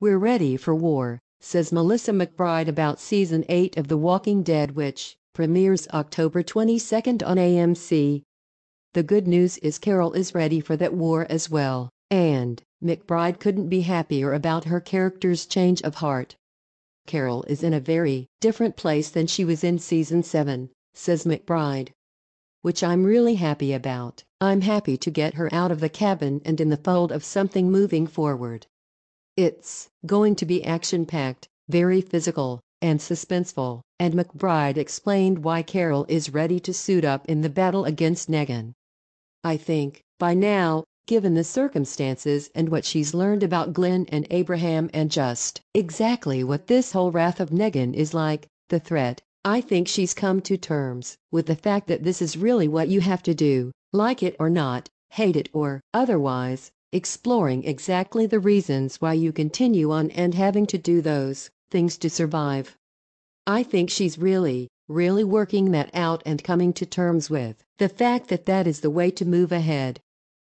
"We're ready for war," says Melissa McBride about Season Eight of "The Walking Dead" which premieres October 22 on AMC. The good news is Carol is ready for that war as well, and McBride couldn't be happier about her character's change of heart. "Carol is in a very different place than she was in Season Seven," says McBride, "which I'm really happy about. I'm happy to get her out of the cabin and in the fold of something moving forward. It's going to be action packed, very physical, and suspenseful, and McBride explained why Carol is ready to suit up in the battle against Negan. I think, by now, given the circumstances and what she's learned about Glenn and Abraham and just exactly what this whole Wrath of Negan is like, the threat, I think she's come to terms with the fact that this is really what you have to do, like it or not, hate it or otherwise exploring exactly the reasons why you continue on and having to do those things to survive. I think she's really, really working that out and coming to terms with the fact that that is the way to move ahead.